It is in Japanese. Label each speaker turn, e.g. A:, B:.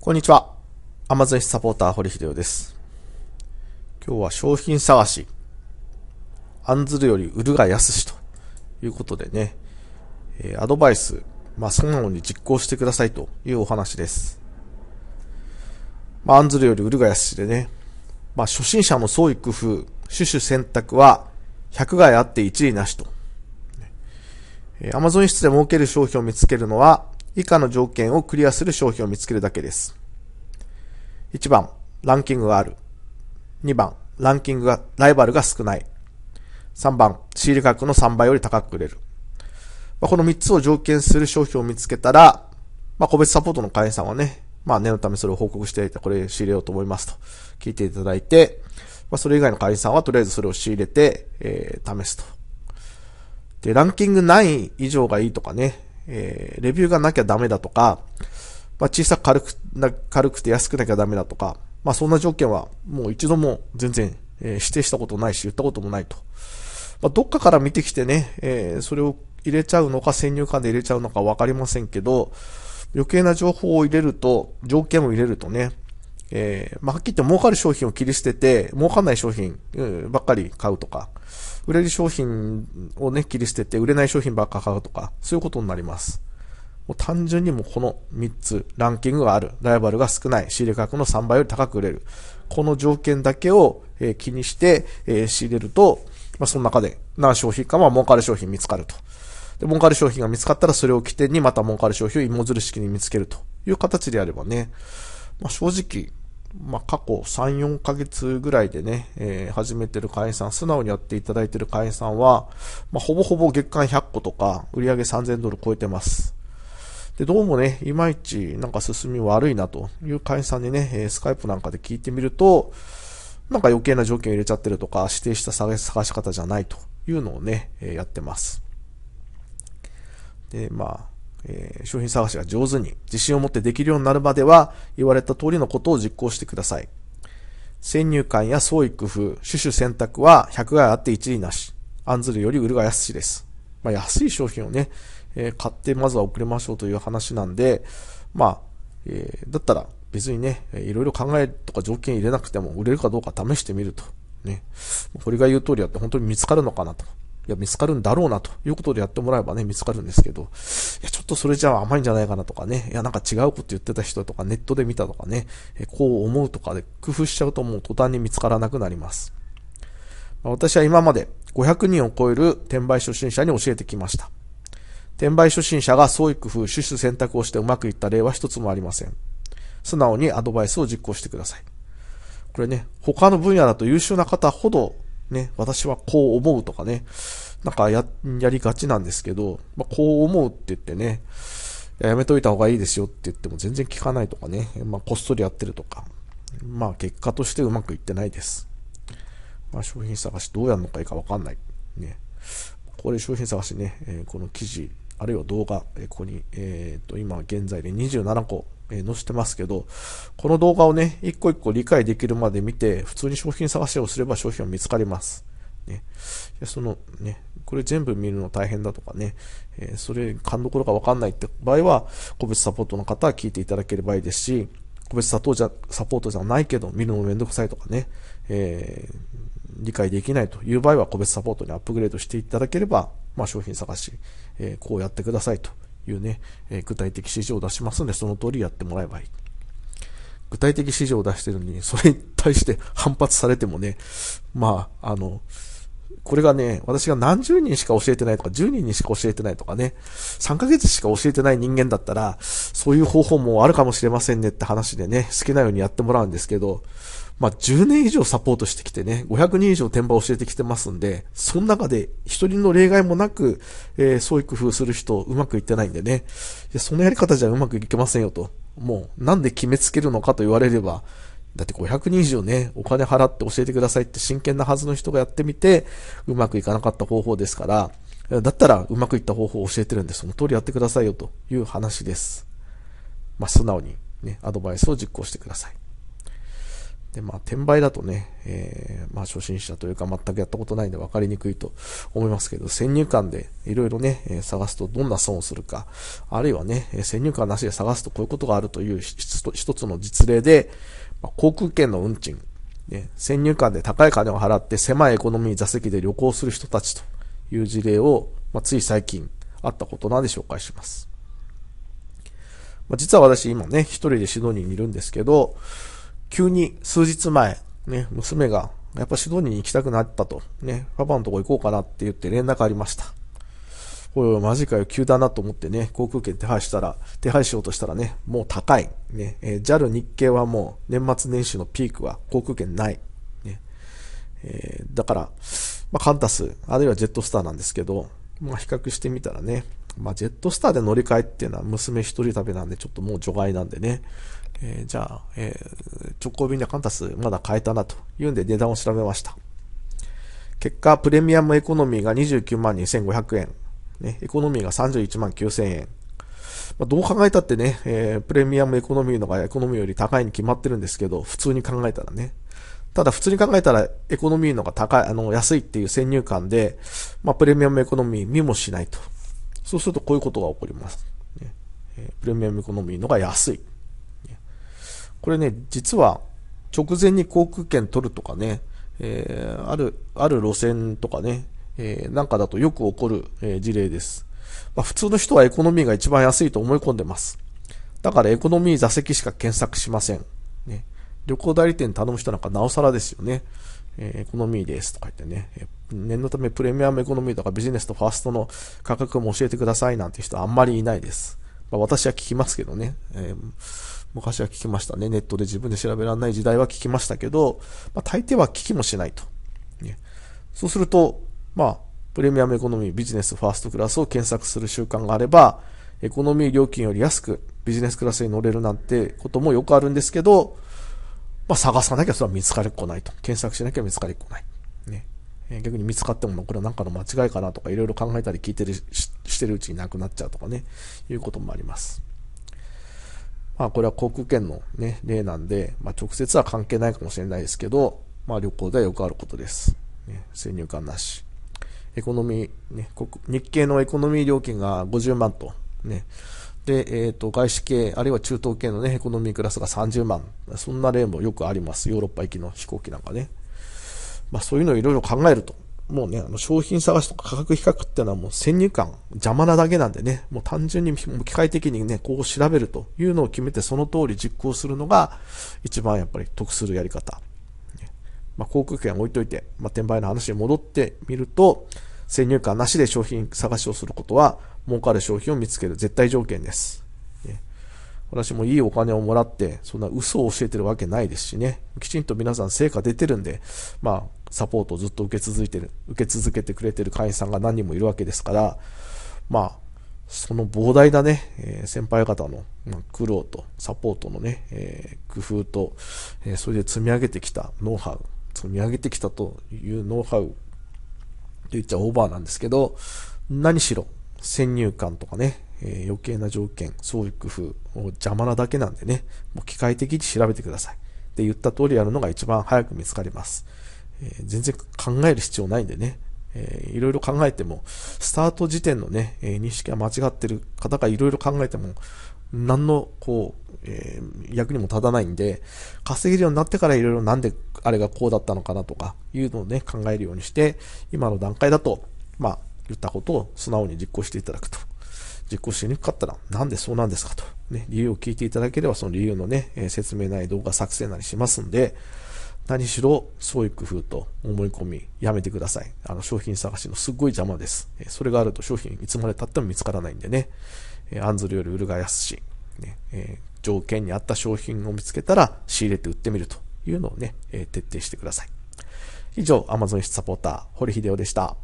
A: こんにちは。アマゾンサポーター、堀秀夫です。今日は商品探し。案ずるより売るが安しということでね、えー、アドバイス、まあ、素直に実行してくださいというお話です。まあ、案ずるより売るが安しでね、まあ、初心者の創意工夫、種々選択は100害あって1位なしと。えアマゾン室で儲ける商品を見つけるのは、以下の条件をクリアする商品を見つけるだけです。1番、ランキングがある。2番、ランキングが、ライバルが少ない。3番、仕入れ価格の3倍より高く売れる。まあ、この3つを条件する商品を見つけたら、まあ、個別サポートの会員さんはね、まあ、念のためそれを報告していたこれ仕入れようと思いますと聞いていただいて、まあ、それ以外の会員さんはとりあえずそれを仕入れて、えー、試すと。で、ランキング9以上がいいとかね、えー、レビューがなきゃダメだとか、まあ、小さく軽くな、軽くて安くなきゃダメだとか、まあ、そんな条件はもう一度も全然、えー、指定したことないし、言ったこともないと。まあ、どっかから見てきてね、えー、それを入れちゃうのか、先入観で入れちゃうのかわかりませんけど、余計な情報を入れると、条件を入れるとね、えー、まあ、はっきり言って儲かる商品を切り捨てて、儲かんない商品、ばっかり買うとか、売れる商品をね、切り捨てて売れない商品ばっか買うとか、そういうことになります。もう単純にもこの3つ、ランキングがある、ライバルが少ない、仕入れ価格の3倍より高く売れる。この条件だけを、え気にして、え仕入れると、まあ、その中で何商品かは儲かる商品見つかると。で、儲かる商品が見つかったらそれを起点にまた儲かる商品を芋づる式に見つけるという形であればね、まあ、正直、まあ、過去3、4ヶ月ぐらいでね、えー、始めてる会員さん、素直にやっていただいてる会員さんは、まあ、ほぼほぼ月間100個とか、売上3000ドル超えてます。で、どうもね、いまいちなんか進み悪いなという会員さんにね、えー、スカイプなんかで聞いてみると、なんか余計な条件入れちゃってるとか、指定した探し方じゃないというのをね、えー、やってます。で、まあ、えー、商品探しが上手に自信を持ってできるようになるまでは言われた通りのことを実行してください。先入観や創意工夫、種々選択は100害あって一理なし。案ずるより売るが安しです。まあ、安い商品をね、えー、買ってまずは送りましょうという話なんで、まあ、えー、だったら別にね、いろいろ考えとか条件入れなくても売れるかどうか試してみると。ね。これが言う通りだって本当に見つかるのかなと。いや、見つかるんだろうなということでやってもらえばね、見つかるんですけど、いや、ちょっとそれじゃ甘いんじゃないかなとかね、いや、なんか違うこと言ってた人とか、ネットで見たとかね、こう思うとかで工夫しちゃうともう途端に見つからなくなります。私は今まで500人を超える転売初心者に教えてきました。転売初心者が創意工夫、趣旨選択をしてうまくいった例は一つもありません。素直にアドバイスを実行してください。これね、他の分野だと優秀な方ほどね、私はこう思うとかね、なんかや、やりがちなんですけど、まあ、こう思うって言ってね、やめといた方がいいですよって言っても全然聞かないとかね、まあ、こっそりやってるとか、まあ、結果としてうまくいってないです。まあ、商品探しどうやるのかいいかわかんない。ね。これ商品探しね、えー、この記事あるいは動画、えここに、えっ、ー、と、今現在で27個、え載せてますけど、この動画をね、一個一個理解できるまで見て、普通に商品探しをすれば商品は見つかります。ね。そのね、これ全部見るの大変だとかね、えー、それ勘どころがわかんないって場合は、個別サポートの方は聞いていただければいいですし、個別サポートじゃないけど、見るのめんどくさいとかね、えー、理解できないという場合は個別サポートにアップグレードしていただければまあ、商品探し、えー、こうやってくださいというね、えー、具体的指示を出しますので、その通りやってもらえばいい。具体的指示を出してるのに、それに対して 反発されてもね、まあ、あの、これがね、私が何十人しか教えてないとか、10人にしか教えてないとかね、3ヶ月しか教えてない人間だったら、そういう方法もあるかもしれませんねって話でね、好きなようにやってもらうんですけど、まあ、10年以上サポートしてきてね、500人以上転売を教えてきてますんで、その中で一人の例外もなく、えー、そういう工夫する人うまくいってないんでね、いやそのやり方じゃうまくいけませんよと。もう、なんで決めつけるのかと言われれば、だって500人以上ね、お金払って教えてくださいって真剣なはずの人がやってみて、うまくいかなかった方法ですから、だったらうまくいった方法を教えてるんで、その通りやってくださいよという話です。まあ、素直にね、アドバイスを実行してください。で、まあ、転売だとね、えー、まあ、初心者というか全くやったことないんで分かりにくいと思いますけど、先入観でいろいろね、え探すとどんな損をするか、あるいはね、先入観なしで探すとこういうことがあるという一つの実例で、まあ、航空券の運賃、ね、先入観で高い金を払って狭いエコノミー座席で旅行する人たちという事例を、まあ、つい最近あったことなんで紹介します。まあ、実は私今ね、一人でシドニーにいるんですけど、急に数日前、ね、娘が、やっぱシドニーに行きたくなったと、ね、パパのとこ行こうかなって言って連絡ありました。おいおい、マジかよ、急だなと思ってね、航空券手配したら、手配しようとしたらね、もう高い。ね、えー、JAL 日経はもう年末年始のピークは航空券ない。ね、えー、だから、まあ、カンタス、あるいはジェットスターなんですけど、まあ、比較してみたらね、まあ、ジェットスターで乗り換えっていうのは娘一人旅なんでちょっともう除外なんでね、えー、じゃあ、えー、直行便でカンタスまだ買えたなというんで値段を調べました。結果、プレミアムエコノミーが29万2500円。ね、エコノミーが31万9000円。まあ、どう考えたってね、えー、プレミアムエコノミーのがエコノミーより高いに決まってるんですけど、普通に考えたらね。ただ普通に考えたらエコノミーのが高い、あの、安いっていう先入観で、まあ、プレミアムエコノミー見もしないと。そうするとこういうことが起こります。ねえプレミアムエコノミーのが安い。これね、実は直前に航空券取るとかね、えー、ある、ある路線とかね、えー、なんかだとよく起こる、えー、事例です。まあ、普通の人はエコノミーが一番安いと思い込んでます。だからエコノミー座席しか検索しません。ね、旅行代理店頼む人なんかなおさらですよね。えー、エコノミーですとか言ってね、えー、念のためプレミアムエコノミーとかビジネスとファーストの価格も教えてくださいなんて人あんまりいないです。まあ、私は聞きますけどね。えー昔は聞きましたね。ネットで自分で調べられない時代は聞きましたけど、まあ、大抵は聞きもしないと。ね、そうすると、まあ、プレミアムエコノミービジネスファーストクラスを検索する習慣があれば、エコノミー料金より安くビジネスクラスに乗れるなんてこともよくあるんですけど、まあ、探さなきゃそれは見つかりっこないと。検索しなきゃ見つかりっこない。ね。逆に見つかってもこれは何かの間違いかなとかいろいろ考えたり聞いてるししてるうちになくなっちゃうとかね、いうこともあります。まあこれは航空券のね、例なんで、まあ直接は関係ないかもしれないですけど、まあ旅行ではよくあることです。ね、先入観なし。エコノミー、ね、日系のエコノミー料金が50万と、ね。で、えっ、ー、と、外資系、あるいは中東系のね、エコノミークラスが30万。そんな例もよくあります。ヨーロッパ行きの飛行機なんかね。まあそういうのをいろいろ考えると、もうね、あの商品探しとか価格比較っていうのはもう先入観、邪魔なだけなんでね、もう単純に機械的にね、こう調べるというのを決めてその通り実行するのが一番やっぱり得するやり方。まあ、航空券置いといて、まあ、転売の話に戻ってみると、先入観なしで商品探しをすることは、儲かる商品を見つける絶対条件です。私もいいお金をもらって、そんな嘘を教えてるわけないですしね。きちんと皆さん成果出てるんで、まあ、サポートをずっと受け続いてる、受け続けてくれてる会員さんが何人もいるわけですから、まあ、その膨大なね、えー、先輩方の、苦労とサポートのね、えー、工夫と、えー、それで積み上げてきたノウハウ、積み上げてきたというノウハウと言っちゃオーバーなんですけど、何しろ先入観とかね、え余計な条件、創意工夫を邪魔なだけなんでね、もう機械的に調べてください。って言った通りやるのが一番早く見つかります。えー、全然考える必要ないんでね、えー、いろいろ考えても、スタート時点のね、えー、認識が間違ってる方がいろいろ考えても、何の、こう、えー、役にも立たないんで、稼げるようになってからいろいろなんであれがこうだったのかなとかいうのをね、考えるようにして、今の段階だと、まあ、言ったことを素直に実行していただくと。実行しにくかったら、なんでそうなんですかと。ね、理由を聞いていただければ、その理由のね、えー、説明ない動画作成なりしますんで、何しろ創意工夫と思い込みやめてください。あの商品探しのすっごい邪魔です。それがあると商品いつまでたっても見つからないんでね。え、案ずるより売るが安し、ねえ条件に合った商品を見つけたら仕入れて売ってみるというのをね、え徹底してください。以上、Amazon サポーター、堀秀夫でした。